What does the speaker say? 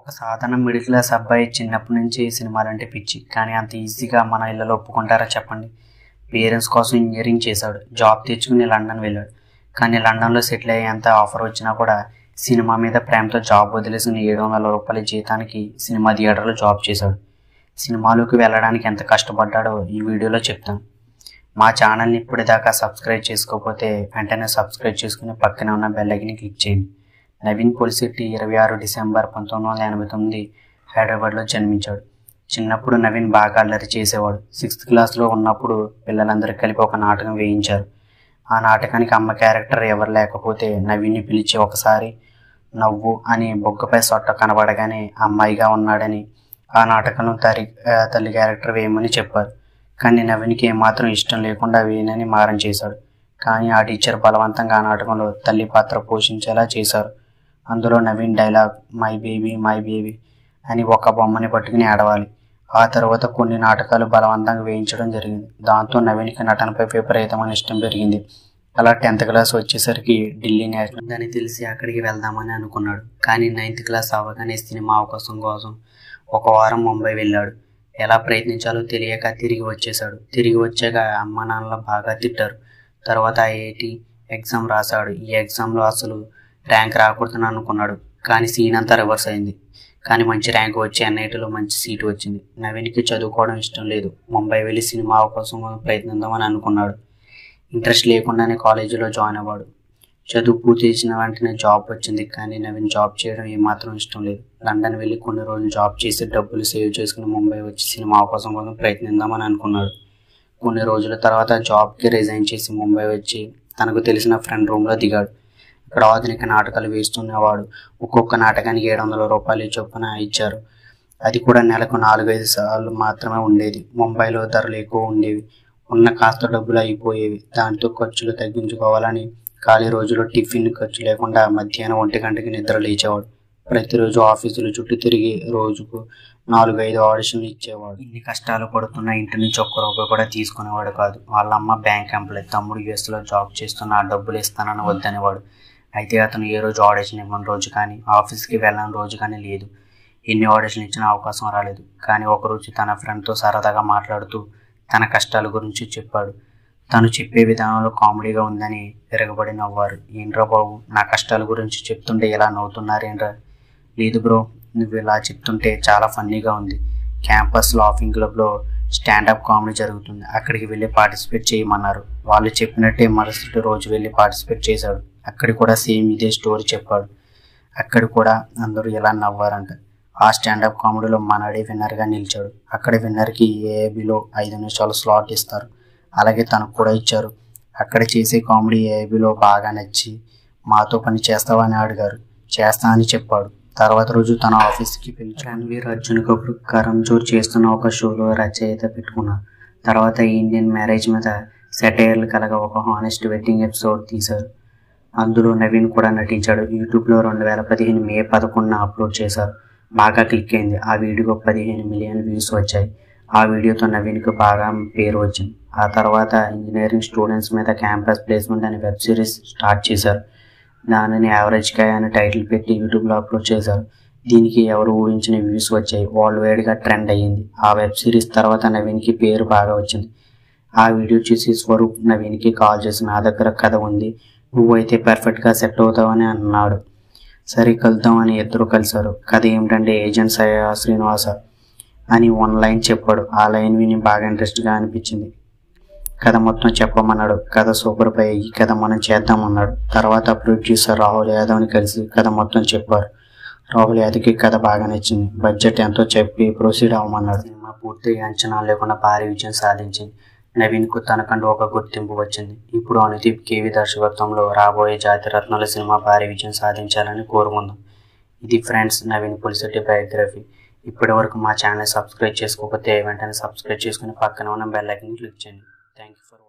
ఒక సాధారణ middle class అబ్బాయి చిన్నప్పటి నుంచి సినిమాలంటే పిచ్చి కానీ అంత ఈజీగా మన ఇళ్ళలో ఒప్పుకుంటారా చెప్పండి పేరెంట్స్ కోసం ఇంజనీరింగ్ చేశాడు జాబ్ తెచ్చుకుని లండన్ వెళ్ళాడు కానీ లండన్లో సెటిల్ అయ్యేంత ఆఫర్ వచ్చినా కూడా సినిమా మీద ప్రేమతో జాబ్ వదిలేసిన ఏడు వందల రూపాయల జీతానికి సినిమా థియేటర్లో జాబ్ చేశాడు సినిమాలోకి వెళ్ళడానికి ఎంత కష్టపడ్డాడో ఈ వీడియోలో చెప్తాను మా ఛానల్ని ఇప్పటిదాకా సబ్స్క్రైబ్ చేసుకోకపోతే వెంటనే సబ్స్క్రైబ్ చేసుకుని పక్కనే ఉన్న బెల్ ఐకన్ క్లిక్ చేయండి నవీన్ పోలిశెట్టి ఇరవై ఆరు డిసెంబర్ పంతొమ్మిది వందల ఎనభై తొమ్మిది హైదరాబాద్లో జన్మించాడు చిన్నప్పుడు నవీన్ బాగా అల్లరి చేసేవాడు సిక్స్త్ క్లాస్లో ఉన్నప్పుడు పిల్లలందరూ కలిపి ఒక నాటకం వేయించారు ఆ నాటకానికి అమ్మ క్యారెక్టర్ ఎవరు లేకపోతే నవీన్ని పిలిచి ఒకసారి నవ్వు అని బొగ్గపై సొట్ట కనబడగానే అమ్మాయిగా ఉన్నాడని ఆ నాటకంలో తరి తల్లి క్యారెక్టర్ వేయమని చెప్పారు కానీ నవీన్కి ఏమాత్రం ఇష్టం లేకుండా వేయనని మారం చేశాడు కానీ ఆ టీచర్ బలవంతంగా ఆ నాటకంలో తల్లి పాత్ర పోషించేలా చేశారు అందులో Naveen dialogue my baby my baby అని ఒక బొమ్మని పట్టుకుని ఆడవాలి ఆ తర్వాత కొన్ని నాటకాలు బలవంతంగా వేయించడం జరిగింది దాంతో నవీన్కి నటనపై విపరీతమైన ఇష్టం పెరిగింది అలా టెన్త్ క్లాస్ వచ్చేసరికి ఢిల్లీ నేషనల్ అని తెలిసి అక్కడికి వెళ్దామని అనుకున్నాడు కానీ నైన్త్ క్లాస్ అవగానే సినిమా అవకాశం కోసం ఒక వారం ముంబై వెళ్ళాడు ఎలా ప్రయత్నించాలో తెలియక తిరిగి వచ్చేశాడు తిరిగి వచ్చాక అమ్మ నాన్నలు బాగా తిట్టారు తర్వాత ఐఐటి ఎగ్జామ్ రాశాడు ఈ ఎగ్జామ్లో అసలు ర్యాంక్ రాకూడదని అనుకున్నాడు కానీ సీన్ అంతా రివర్స్ అయింది కానీ మంచి ర్యాంక్ వచ్చి ఎన్ఐటీలో మంచి సీటు వచ్చింది నవీన్కి చదువుకోవడం ఇష్టం లేదు ముంబై వెళ్ళి సినిమా కోసం ప్రయత్నిద్దామని అనుకున్నాడు ఇంట్రెస్ట్ లేకుండానే కాలేజీలో జాయిన్ అవ్వాడు చదువు పూర్తి చేసిన వెంటనే జాబ్ వచ్చింది కానీ నవీన్ జాబ్ చేయడం ఏమాత్రం ఇష్టం లేదు లండన్ వెళ్ళి కొన్ని రోజులు జాబ్ చేసి డబ్బులు సేవ్ చేసుకుని ముంబై వచ్చి సినిమా అవకాశం కోసం ప్రయత్నిద్దామని అనుకున్నాడు కొన్ని రోజుల తర్వాత జాబ్కి రిజైన్ చేసి ముంబై వచ్చి తనకు తెలిసిన ఫ్రెండ్ రూమ్లో దిగాడు ఇక్కడ ఆధునిక నాటకాలు వేస్తున్నవాడు ఒక్కొక్క నాటకానికి ఏడు వందల రూపాయలు చొప్పున ఇచ్చారు అది కూడా నెలకు నాలుగైదు సార్లు మాత్రమే ఉండేది ముంబైలో ధరలు ఎక్కువ ఉండేవి ఉన్న కాస్త డబ్బులు అయిపోయేవి దాంతో ఖర్చులు తగ్గించుకోవాలని ఖాళీ రోజులో టిఫిన్ ఖర్చు లేకుండా మధ్యాహ్నం ఒంటి గంటకి నిద్ర లేచేవాడు ప్రతిరోజు ఆఫీసులు చుట్టూ తిరిగి రోజుకు నాలుగు ఐదు ఆడిషన్లు ఇచ్చేవాడు ఇన్ని కష్టాలు పడుతున్న ఇంటి నుంచి ఒక్క రూపాయి కూడా తీసుకునేవాడు కాదు వాళ్ళమ్మ బ్యాంక్ ఎంప్లాయ్ తమ్ముడు యుఎస్లో జాబ్ చేస్తున్న డబ్బులు ఇస్తానని వద్దనేవాడు అయితే అతను ఏ రోజు ఆడిషన్ ఇవ్వని రోజు కానీ ఆఫీస్కి వెళ్ళని రోజు కానీ లేదు ఎన్ని ఆడిషన్ ఇచ్చిన అవకాశం రాలేదు కానీ ఒకరోజు తన ఫ్రెండ్తో సరదాగా మాట్లాడుతూ తన కష్టాల గురించి చెప్పాడు తను చెప్పే విధానంలో కామెడీగా ఉందని తిరగబడి నవ్వారు ఏంట్రా బాబు నా కష్టాల గురించి చెప్తుంటే ఇలా నవ్వుతున్నారేంట్రా లేదు బ్రో నువ్వు ఇలా చెప్తుంటే చాలా ఫన్నీగా ఉంది క్యాంపస్ లాఫింగ్ క్లబ్లో స్టాండప్ కామెడీ జరుగుతుంది అక్కడికి వెళ్ళి పార్టిసిపేట్ చేయమన్నారు వాళ్ళు చెప్పినట్టే మరుసటి రోజు వెళ్ళి పార్టిసిపేట్ చేశాడు అక్కడ కూడా సేమ్ ఇదే స్టోరీ చెప్పాడు అక్కడ కూడా అందరూ ఎలా నవ్వారంట ఆ స్టాండప్ కామెడీలో మనడే విన్నర్గా నిలిచాడు అక్కడ విన్నర్కి ఏఐబిలో ఐదు నిమిషాలు స్లాట్ ఇస్తారు అలాగే తనకు కూడా ఇచ్చారు అక్కడ చేసే కామెడీ ఏఐబిలో బాగా నచ్చి మాతో పని చేస్తావా అని అడిగారు చేస్తా అని చెప్పాడు తర్వాత రోజు తన ఆఫీస్కి పిలిచి రణవీర్ అర్జున్ కపూర్ కరమ్ జోర్ చేస్తున్న ఒక షోలో రచయిత పెట్టుకున్నా తర్వాత ఇండియన్ మ్యారేజ్ మీద సెటైర్లు కలగ ఒక హానెస్ట్ వెడ్డింగ్ ఎపిసోడ్ తీశారు అందులో నవీన్ కూడా నటించాడు యూట్యూబ్లో రెండు వేల పదిహేను మే పదకొండున అప్లోడ్ చేశారు బాగా క్లిక్ అయింది ఆ వీడియో పదిహేను మిలియన్ వ్యూస్ వచ్చాయి ఆ వీడియోతో నవీన్కు బాగా పేరు వచ్చింది ఆ తర్వాత ఇంజనీరింగ్ స్టూడెంట్స్ మీద క్యాంపస్ ప్లేస్మెంట్ అనే వెబ్ సిరీస్ స్టార్ట్ చేశారు దానిని యావరేజ్ కాయ అనే టైటిల్ పెట్టి యూట్యూబ్లో అప్లోడ్ చేశారు దీనికి ఎవరు ఊహించిన వ్యూస్ వచ్చాయి వరల్డ్ వైడ్గా ట్రెండ్ అయ్యింది ఆ వెబ్ సిరీస్ తర్వాత నవీన్కి పేరు బాగా వచ్చింది ఆ వీడియో చూసి స్వరూప్ నవీన్కి కాల్ చేసి నా దగ్గర కథ ఉంది నువ్వైతే పర్ఫెక్ట్గా సెట్ అవుతావని అన్నాడు సరే కలుద్దామని ఇద్దరు కలిశారు కథ ఏమిటంటే ఏజెంట్ అయ్యా శ్రీనివాస అని వన్ లైన్ చెప్పాడు ఆ లైన్ విని బాగా ఇంట్రెస్ట్గా అనిపించింది కథ మొత్తం చెప్పమన్నాడు కథ సూపర్ పై అయ్యి కథ మనం చేద్దామన్నాడు తర్వాత ప్రొడ్యూసర్ రాహుల్ యాదవ్ని కలిసి కథ మొత్తం చెప్పారు రాహుల్ యాదవ్కి కథ బాగా నచ్చింది బడ్జెట్ ఎంతో చెప్పి ప్రొసీడ్ అవ్వమన్నాడు సినిమా పూర్తిగా అంచనా లేకుండా భారీ విజయం సాధించింది నవీన్కు తనకంటూ ఒక గుర్తింపు వచ్చింది ఇప్పుడు అనుదీప్ కేవీ దర్శకత్వంలో రాబోయే రత్నాల సినిమా భారీ విజయం సాధించాలని కోరుకుందాం ఇది ఫ్రెండ్స్ నవీన్ పులిశెట్టి బయోగ్రఫీ ఇప్పటి వరకు మా ఛానల్ సబ్స్క్రైబ్ చేసుకోకపోతే వెంటనే సబ్స్క్రైబ్ చేసుకుని పక్కన ఉన్న బెల్ ఐకన్ క్లిక్ చేయండి థ్యాంక్ యూ ఫర్